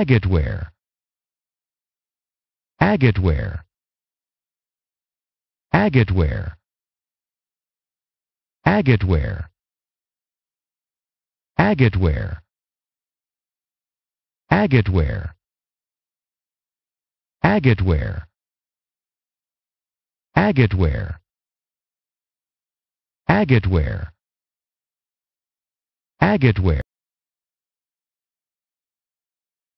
Agateware. Agateware. Agateware. Agateware. Agateware. Agateware. Agateware. Agateware. Agateware. Agateware.